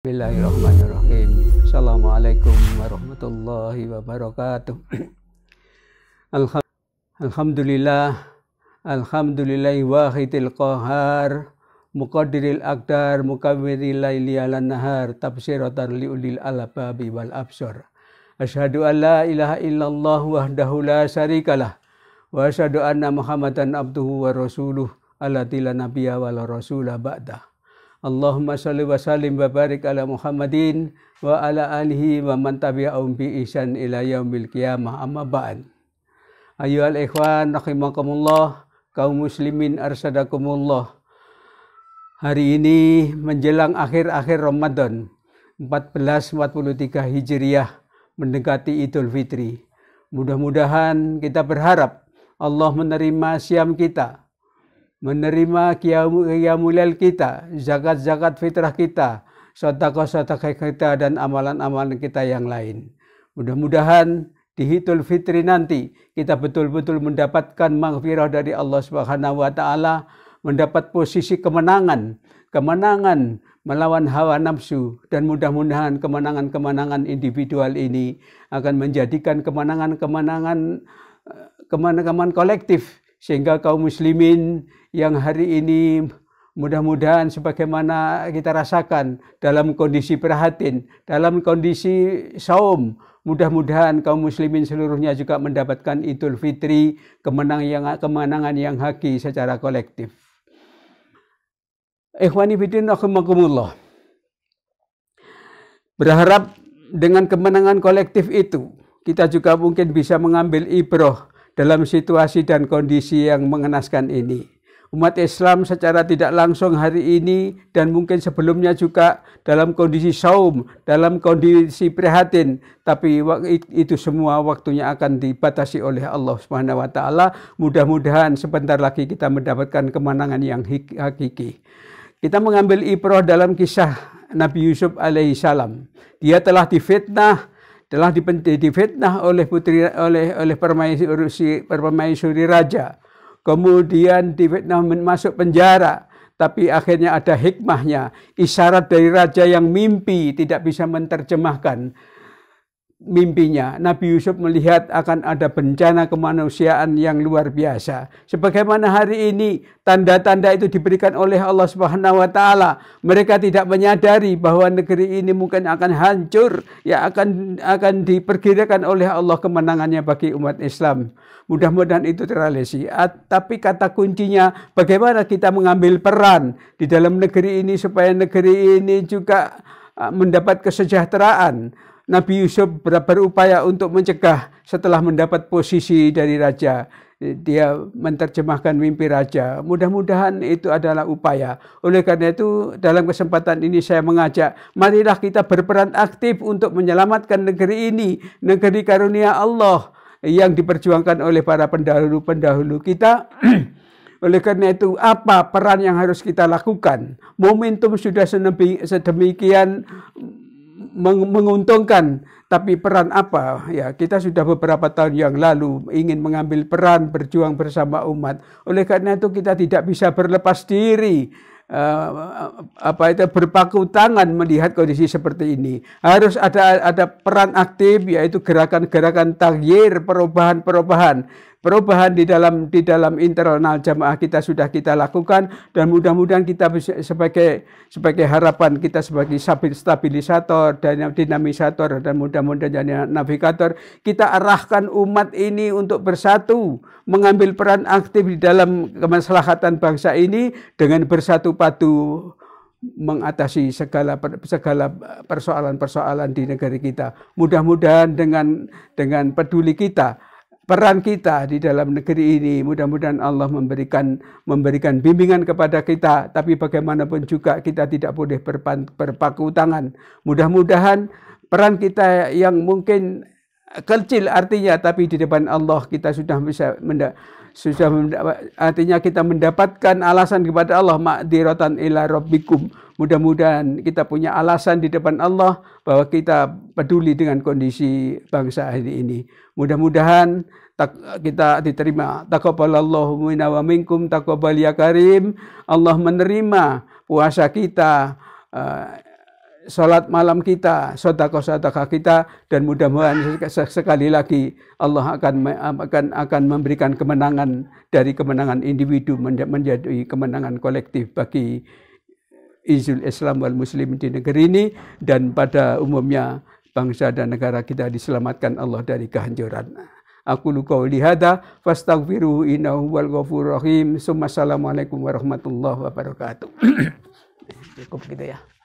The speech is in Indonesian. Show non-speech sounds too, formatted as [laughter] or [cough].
Bismillahirrahmanirrahim. Assalamualaikum warahmatullahi wabarakatuh. Alhamdulillah. Alhamdulillah wahidil qahar. Muqadiril akdar Muqawiril layli alan nahar. Tafsiratan liulil alababi wal absur. Ashadu an la ilaha illallah wahdahu la syarikalah. Wa ashadu anna muhammadan abduhu wa rasuluh. Alatila nabiya la rasulah ba'dah. Allahumma salli wa sallim wa barik ala Muhammadin wa ala alihi wa man tabi'ahum bi ihsan ila yaumil qiyamah amma ba'an. Ayuhal ikhwan rahimakumullah kaum muslimin arsadakumullah. Hari ini menjelang akhir-akhir Ramadan 1443 Hijriah mendekati Idul Fitri. Mudah-mudahan kita berharap Allah menerima siam kita menerima kiamulail kita, zakat-zakat fitrah kita, sotakoh-sotakoh kita, dan amalan-amalan kita yang lain. Mudah-mudahan di Hitul Fitri nanti kita betul-betul mendapatkan maghfirah dari Allah Subhanahu wa taala, mendapat posisi kemenangan, kemenangan melawan hawa nafsu dan mudah-mudahan kemenangan-kemenangan individual ini akan menjadikan kemenangan-kemenangan eh, kemenangan kolektif sehingga kaum muslimin yang hari ini mudah-mudahan sebagaimana kita rasakan dalam kondisi perhatin dalam kondisi saum, mudah-mudahan kaum muslimin seluruhnya juga mendapatkan Idul Fitri, kemenang yang, kemenangan yang haki secara kolektif. Ikhwani bidin rahimakumullah. Berharap dengan kemenangan kolektif itu, kita juga mungkin bisa mengambil ibroh dalam situasi dan kondisi yang mengenaskan ini. Umat Islam secara tidak langsung hari ini dan mungkin sebelumnya juga dalam kondisi saum, dalam kondisi prihatin, tapi itu semua waktunya akan dibatasi oleh Allah Subhanahu wa taala. Mudah-mudahan sebentar lagi kita mendapatkan kemenangan yang hakiki. Kita mengambil ibrah dalam kisah Nabi Yusuf alaihissalam. Dia telah difitnah, telah difitnah oleh putri oleh oleh permaisuri permaisuri raja kemudian di difitnah masuk penjara tapi akhirnya ada hikmahnya isyarat dari raja yang mimpi tidak bisa menerjemahkan mimpinya. Nabi Yusuf melihat akan ada bencana kemanusiaan yang luar biasa. Sebagaimana hari ini tanda-tanda itu diberikan oleh Allah Subhanahu wa taala. Mereka tidak menyadari bahwa negeri ini mungkin akan hancur, ya akan akan diperkirakan oleh Allah kemenangannya bagi umat Islam. Mudah-mudahan itu terrealisasi. Tapi kata kuncinya bagaimana kita mengambil peran di dalam negeri ini supaya negeri ini juga mendapat kesejahteraan Nabi Yusuf berupaya untuk mencegah setelah mendapat posisi dari raja. Dia menerjemahkan mimpi raja. Mudah-mudahan itu adalah upaya. Oleh karena itu, dalam kesempatan ini saya mengajak, marilah kita berperan aktif untuk menyelamatkan negeri ini, negeri karunia Allah yang diperjuangkan oleh para pendahulu-pendahulu kita. [clears throat] Oleh karena itu, apa peran yang harus kita lakukan? Momentum sudah sedemikian menguntungkan tapi peran apa ya kita sudah beberapa tahun yang lalu ingin mengambil peran berjuang bersama umat oleh karena itu kita tidak bisa berlepas diri uh, apa itu berpaku tangan melihat kondisi seperti ini. Harus ada ada peran aktif yaitu gerakan-gerakan tagyir perubahan-perubahan perubahan di dalam di dalam internal jamaah kita sudah kita lakukan dan mudah-mudahan kita bisa sebagai sebagai harapan kita sebagai stabilisator dan dinamisator dan mudah-mudahan jadi navigator kita arahkan umat ini untuk bersatu mengambil peran aktif di dalam kemaslahatan bangsa ini dengan bersatu padu mengatasi segala segala persoalan-persoalan di negeri kita. Mudah-mudahan dengan dengan peduli kita peran kita di dalam negeri ini. Mudah-mudahan Allah memberikan memberikan bimbingan kepada kita, tapi bagaimanapun juga kita tidak boleh berpaku tangan. Mudah-mudahan peran kita yang mungkin kecil artinya tapi di depan Allah kita sudah bisa menda, sudah mendapat, artinya kita mendapatkan alasan kepada Allah makdiratan ila rabbikum mudah-mudahan kita punya alasan di depan Allah bahwa kita peduli dengan kondisi bangsa hari ini mudah-mudahan kita diterima taqabbalallahu minna wa minkum taqabbal ya karim Allah menerima puasa kita uh, sholat malam kita, sodakoh sodakoh kita, dan mudah-mudahan sekali lagi Allah akan akan akan memberikan kemenangan dari kemenangan individu menjadi kemenangan kolektif bagi izul Islam wal Muslim di negeri ini dan pada umumnya bangsa dan negara kita diselamatkan Allah dari kehancuran. Aku luka lihada, fastaghfiruhu innahu wal ghafurur rahim. Assalamualaikum warahmatullahi wabarakatuh. [clears throat] Cukup gitu ya.